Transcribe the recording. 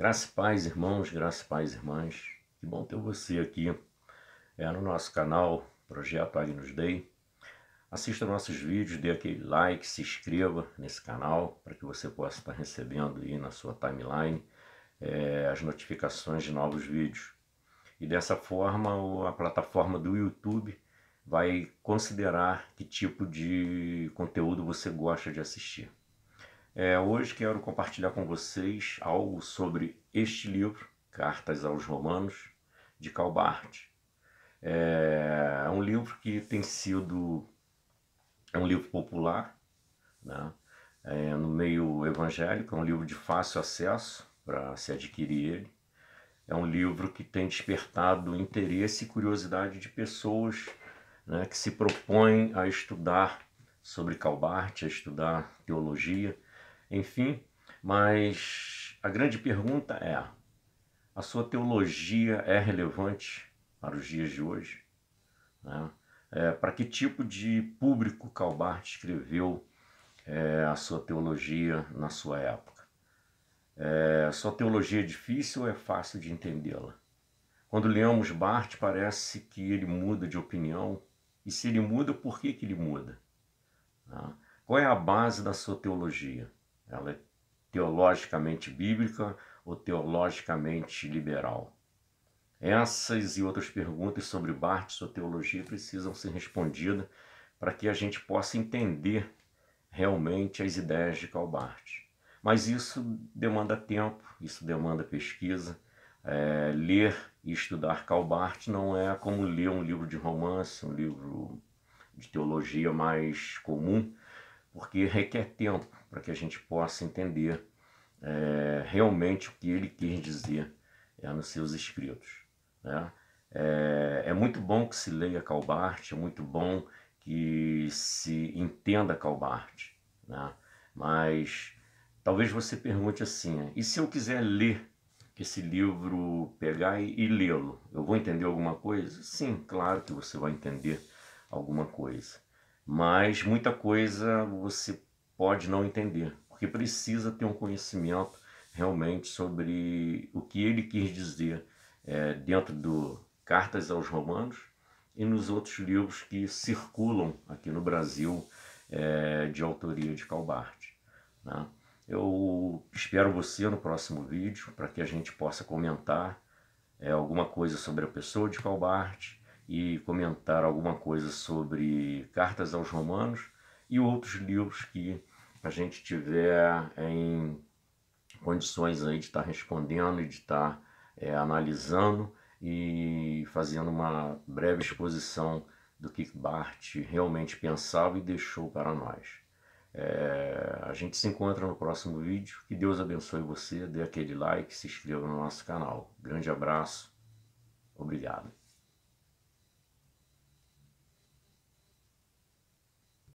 Graças e paz, irmãos, graças e paz, irmãs. Que bom ter você aqui é, no nosso canal Projeto Agnus Day. Assista nossos vídeos, dê aquele like, se inscreva nesse canal para que você possa estar recebendo aí na sua timeline é, as notificações de novos vídeos. E dessa forma, a plataforma do YouTube vai considerar que tipo de conteúdo você gosta de assistir. É, hoje quero compartilhar com vocês algo sobre este livro, Cartas aos Romanos, de Calbart. É, é um livro que tem sido é um livro popular, né? É, no meio evangélico, é um livro de fácil acesso para se adquirir ele. É um livro que tem despertado interesse e curiosidade de pessoas né, que se propõem a estudar sobre Calbart, a estudar teologia, enfim. Mas a grande pergunta é: a sua teologia é relevante para os dias de hoje? Né? É, para que tipo de público Calbart escreveu é, a sua teologia na sua época? É, sua teologia é difícil ou é fácil de entendê-la? Quando lemos Barth, parece que ele muda de opinião. E se ele muda, por que, que ele muda? Né? Qual é a base da sua teologia? Ela é teologicamente bíblica ou teologicamente liberal? Essas e outras perguntas sobre Barthes e sua teologia precisam ser respondidas para que a gente possa entender realmente as ideias de Karl Barth. Mas isso demanda tempo, isso demanda pesquisa. É, ler e estudar Karl Barth não é como ler um livro de romance, um livro de teologia mais comum, porque requer tempo para que a gente possa entender é, realmente o que ele quis dizer é, nos seus escritos. Né? É, é, muito bom que se leia Calbart, é muito bom que se entenda Calbart, né? mas talvez você pergunte assim: e se eu quiser ler esse livro, pegar e, e lê-lo, eu vou entender alguma coisa? Sim, claro que você vai entender alguma coisa mas muita coisa você pode não entender, porque precisa ter um conhecimento realmente sobre o que ele quis dizer é, dentro do Cartas aos Romanos e nos outros livros que circulam aqui no Brasil é, de autoria de Calbart. Né? Eu espero você no próximo vídeo para que a gente possa comentar é, alguma coisa sobre a pessoa de Calbart, e comentar alguma coisa sobre Cartas aos Romanos e outros livros que a gente tiver em condições aí de estar respondendo e de estar é, analisando e fazendo uma breve exposição do que Barth realmente pensava e deixou para nós. É, a gente se encontra no próximo vídeo. Que Deus abençoe você, dê aquele like, se inscreva no nosso canal. Grande abraço, obrigado.